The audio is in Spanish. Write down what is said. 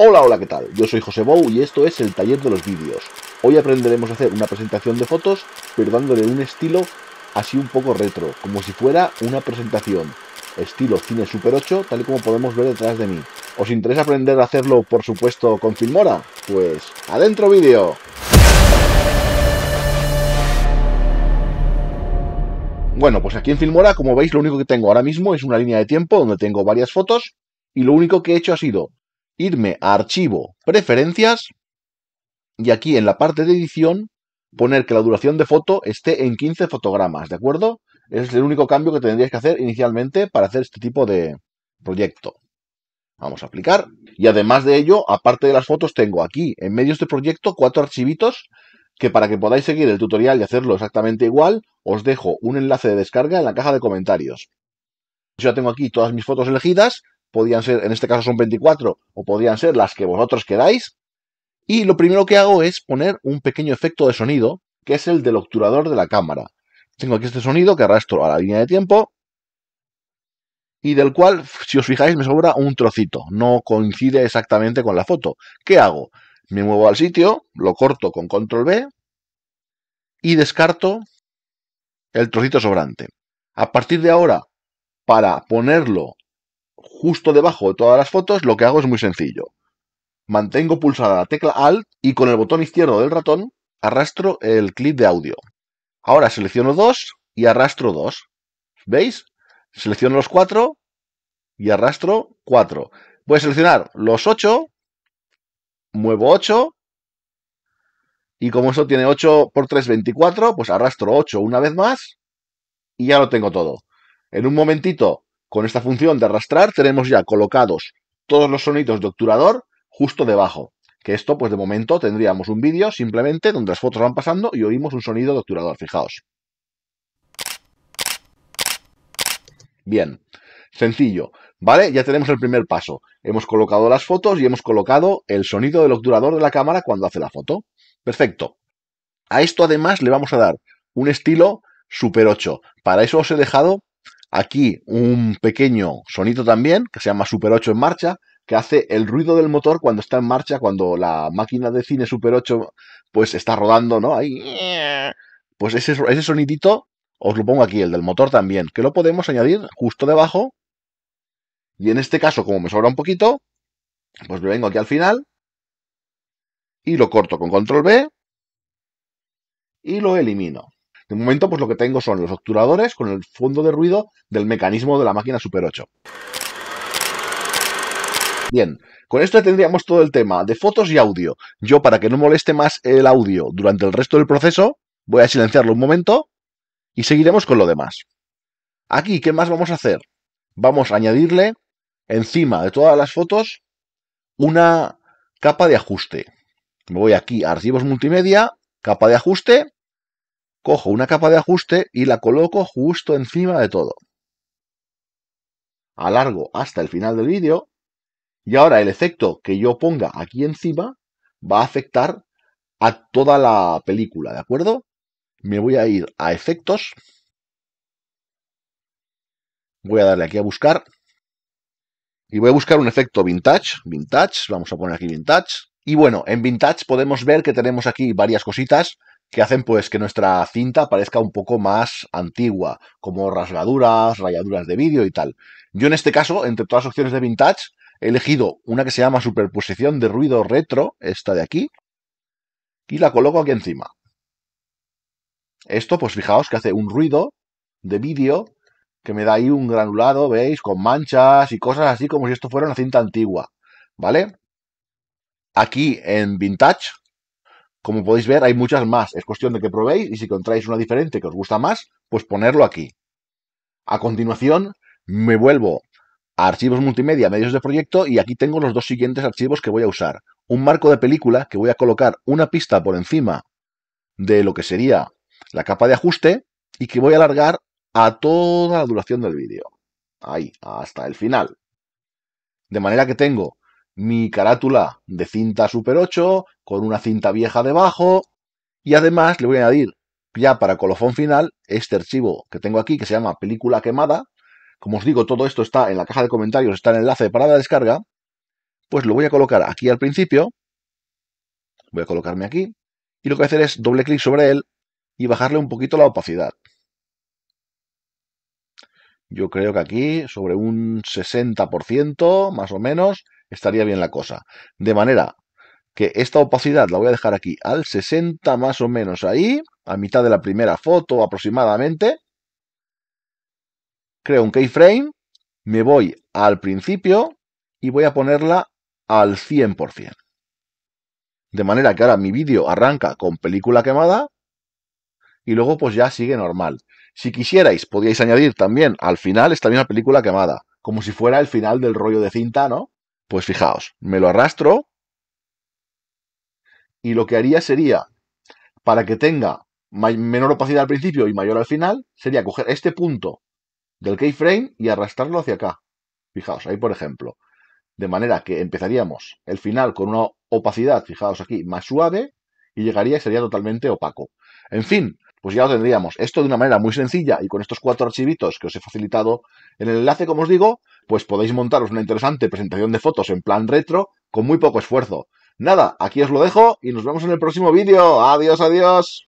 Hola, hola, ¿qué tal? Yo soy José Bou y esto es el taller de los vídeos. Hoy aprenderemos a hacer una presentación de fotos, pero dándole un estilo así un poco retro, como si fuera una presentación estilo cine Super 8, tal y como podemos ver detrás de mí. ¿Os interesa aprender a hacerlo, por supuesto, con Filmora? Pues, ¡adentro vídeo! Bueno, pues aquí en Filmora, como veis, lo único que tengo ahora mismo es una línea de tiempo donde tengo varias fotos y lo único que he hecho ha sido irme a archivo, preferencias, y aquí en la parte de edición poner que la duración de foto esté en 15 fotogramas, ¿de acuerdo? Es el único cambio que tendríais que hacer inicialmente para hacer este tipo de proyecto. Vamos a aplicar. Y además de ello, aparte de las fotos, tengo aquí en medio de este proyecto cuatro archivitos que para que podáis seguir el tutorial y hacerlo exactamente igual, os dejo un enlace de descarga en la caja de comentarios. Yo ya tengo aquí todas mis fotos elegidas, podían ser, en este caso son 24, o podían ser las que vosotros queráis. Y lo primero que hago es poner un pequeño efecto de sonido, que es el del obturador de la cámara. Tengo aquí este sonido que arrastro a la línea de tiempo, y del cual, si os fijáis, me sobra un trocito. No coincide exactamente con la foto. ¿Qué hago? Me muevo al sitio, lo corto con control B y descarto el trocito sobrante. A partir de ahora, para ponerlo justo debajo de todas las fotos, lo que hago es muy sencillo. Mantengo pulsada la tecla Alt y con el botón izquierdo del ratón arrastro el clip de audio. Ahora selecciono dos y arrastro dos. ¿Veis? Selecciono los 4 y arrastro 4 Voy a seleccionar los 8 muevo 8 y como esto tiene 8 por 3, 24, pues arrastro 8 una vez más y ya lo tengo todo. En un momentito con esta función de arrastrar tenemos ya colocados todos los sonidos de obturador justo debajo. Que esto, pues de momento, tendríamos un vídeo simplemente donde las fotos van pasando y oímos un sonido de obturador, fijaos. Bien, sencillo, ¿vale? Ya tenemos el primer paso. Hemos colocado las fotos y hemos colocado el sonido del obturador de la cámara cuando hace la foto. Perfecto. A esto además le vamos a dar un estilo Super 8. Para eso os he dejado Aquí un pequeño sonito también, que se llama Super 8 en marcha, que hace el ruido del motor cuando está en marcha, cuando la máquina de cine Super 8 pues está rodando, ¿no? Ahí. Pues ese, ese sonidito os lo pongo aquí, el del motor también, que lo podemos añadir justo debajo. Y en este caso, como me sobra un poquito, pues lo vengo aquí al final y lo corto con control B y lo elimino. De momento, pues lo que tengo son los obturadores con el fondo de ruido del mecanismo de la máquina Super 8. Bien, con esto tendríamos todo el tema de fotos y audio. Yo, para que no moleste más el audio durante el resto del proceso, voy a silenciarlo un momento y seguiremos con lo demás. Aquí, ¿qué más vamos a hacer? Vamos a añadirle, encima de todas las fotos, una capa de ajuste. Me voy aquí a archivos multimedia, capa de ajuste, cojo una capa de ajuste y la coloco justo encima de todo. Alargo hasta el final del vídeo y ahora el efecto que yo ponga aquí encima va a afectar a toda la película, ¿de acuerdo? Me voy a ir a efectos. Voy a darle aquí a buscar. Y voy a buscar un efecto vintage. Vintage, vamos a poner aquí vintage. Y bueno, en vintage podemos ver que tenemos aquí varias cositas que hacen pues que nuestra cinta parezca un poco más antigua, como rasgaduras, rayaduras de vídeo y tal. Yo en este caso, entre todas las opciones de vintage, he elegido una que se llama superposición de ruido retro, esta de aquí, y la coloco aquí encima. Esto, pues fijaos que hace un ruido de vídeo que me da ahí un granulado, ¿veis? Con manchas y cosas así como si esto fuera una cinta antigua, ¿vale? Aquí en Vintage como podéis ver, hay muchas más. Es cuestión de que probéis y si encontráis una diferente que os gusta más, pues ponerlo aquí. A continuación, me vuelvo a archivos multimedia, medios de proyecto, y aquí tengo los dos siguientes archivos que voy a usar. Un marco de película que voy a colocar una pista por encima de lo que sería la capa de ajuste y que voy a alargar a toda la duración del vídeo. Ahí, hasta el final. De manera que tengo mi carátula de cinta Super 8 con una cinta vieja debajo y además le voy a añadir ya para colofón final este archivo que tengo aquí que se llama película quemada. Como os digo, todo esto está en la caja de comentarios, está en el enlace para la descarga. Pues lo voy a colocar aquí al principio. Voy a colocarme aquí. Y lo que voy a hacer es doble clic sobre él y bajarle un poquito la opacidad. Yo creo que aquí sobre un 60% más o menos estaría bien la cosa. De manera que esta opacidad la voy a dejar aquí al 60 más o menos ahí, a mitad de la primera foto aproximadamente. Creo un keyframe, me voy al principio y voy a ponerla al 100%. De manera que ahora mi vídeo arranca con película quemada y luego pues ya sigue normal. Si quisierais, podíais añadir también al final esta misma película quemada, como si fuera el final del rollo de cinta, ¿no? Pues fijaos, me lo arrastro y lo que haría sería, para que tenga menor opacidad al principio y mayor al final, sería coger este punto del keyframe y arrastrarlo hacia acá. Fijaos, ahí por ejemplo. De manera que empezaríamos el final con una opacidad, fijaos aquí, más suave y llegaría y sería totalmente opaco. En fin, pues ya lo tendríamos. Esto de una manera muy sencilla y con estos cuatro archivitos que os he facilitado en el enlace, como os digo, pues podéis montaros una interesante presentación de fotos en plan retro con muy poco esfuerzo. Nada, aquí os lo dejo y nos vemos en el próximo vídeo. Adiós, adiós.